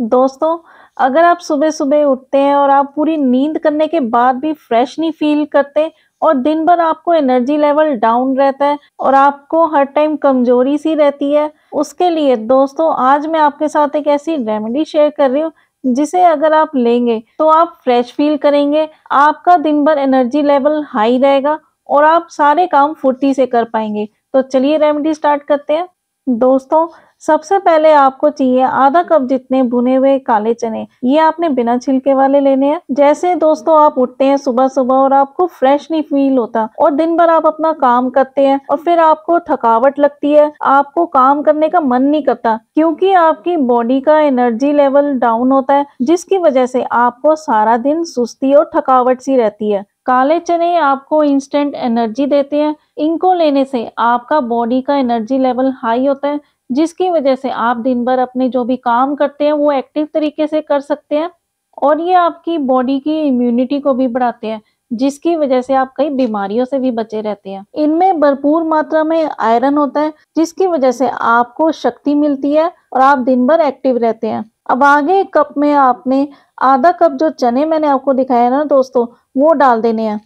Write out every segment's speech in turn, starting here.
दोस्तों अगर आप सुबह सुबह उठते हैं और आप पूरी नींद करने के बाद भी फ्रेश नहीं फील करते और दिन भर आपको एनर्जी लेवल डाउन रहता है और आपको हर टाइम कमजोरी सी रहती है उसके लिए दोस्तों आज मैं आपके साथ एक ऐसी रेमेडी शेयर कर रही हूँ जिसे अगर आप लेंगे तो आप फ्रेश फील करेंगे आपका दिन भर एनर्जी लेवल हाई रहेगा और आप सारे काम फुर्ती से कर पाएंगे तो चलिए रेमेडी स्टार्ट करते हैं दोस्तों सबसे पहले आपको चाहिए आधा कप जितने भुने हुए काले चने ये आपने बिना छिलके वाले लेने हैं जैसे दोस्तों आप उठते हैं सुबह सुबह और आपको फ्रेश नहीं फील होता और दिन भर आप अपना काम करते हैं और फिर आपको थकावट लगती है आपको काम करने का मन नहीं करता क्योंकि आपकी बॉडी का एनर्जी लेवल डाउन होता है जिसकी वजह से आपको सारा दिन सुस्ती और थकावट सी रहती है काले चने आपको इंस्टेंट एनर्जी देते हैं इनको लेने से आपका बॉडी का एनर्जी लेवल हाई होता है जिसकी वजह से आप दिन भर अपने जो भी काम करते हैं वो एक्टिव तरीके से कर सकते हैं और ये आपकी बॉडी की इम्यूनिटी को भी बढ़ाते हैं जिसकी वजह से आप कई बीमारियों से भी बचे रहते हैं इनमें भरपूर मात्रा में आयरन होता है जिसकी वजह से आपको शक्ति मिलती है और आप दिन भर एक्टिव रहते हैं अब आगे कप में आपने आधा कप जो चने मैंने आपको दिखाया ना दोस्तों वो डाल देने हैं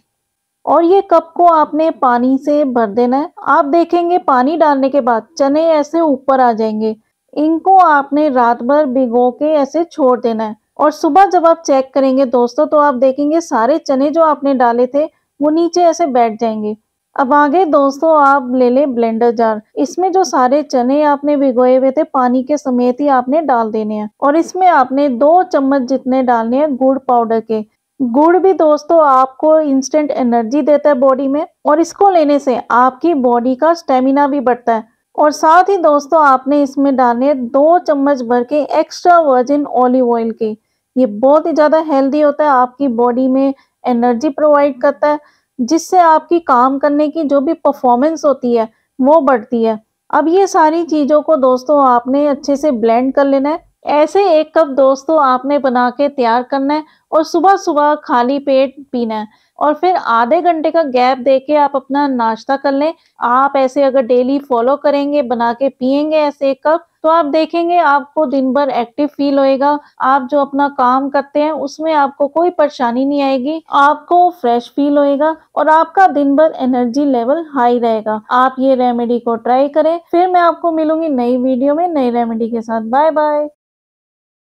और ये कप को आपने पानी से भर देना है आप देखेंगे पानी डालने के बाद चने ऐसे ऊपर आ जाएंगे इनको आपने रात भर भिगो के ऐसे छोड़ देना है और सुबह जब आप चेक करेंगे दोस्तों तो आप देखेंगे सारे चने जो आपने डाले थे वो नीचे ऐसे बैठ जाएंगे अब आगे दोस्तों आप ले ले ब्लेंडर जार इसमें जो सारे चने आपने भिगोए हुए थे पानी के समेत ही आपने डाल देने हैं और इसमें आपने दो चम्मच जितने डालने हैं गुड़ पाउडर के गुड़ भी दोस्तों आपको इंस्टेंट एनर्जी देता है बॉडी में और इसको लेने से आपकी बॉडी का स्टेमिना भी बढ़ता है और साथ ही दोस्तों आपने इसमें डालने दो चम्मच भर के एक्स्ट्रा वर्जिन ऑलिव ऑयल के ये बहुत ही ज़्यादा हेल्दी होता है आपकी बॉडी में एनर्जी प्रोवाइड करता है जिससे आपकी काम करने की जो भी परफॉर्मेंस होती है वो बढ़ती है अब ये सारी चीज़ों को दोस्तों आपने अच्छे से ब्लेंड कर लेना है ऐसे एक कप दोस्तों आपने बना के तैयार करना है और सुबह सुबह खाली पेट पीना है और फिर आधे घंटे का गैप देके आप अपना नाश्ता कर लें आप ऐसे अगर डेली फॉलो करेंगे बना के पियेंगे ऐसे एक कप तो आप देखेंगे आपको दिन भर एक्टिव फील होएगा आप जो अपना काम करते हैं उसमें आपको कोई परेशानी नहीं आएगी आपको फ्रेश फील होएगा और आपका दिन भर एनर्जी लेवल हाई रहेगा आप ये रेमेडी को ट्राई करें फिर मैं आपको मिलूंगी नई वीडियो में नई रेमेडी के साथ बाय बाय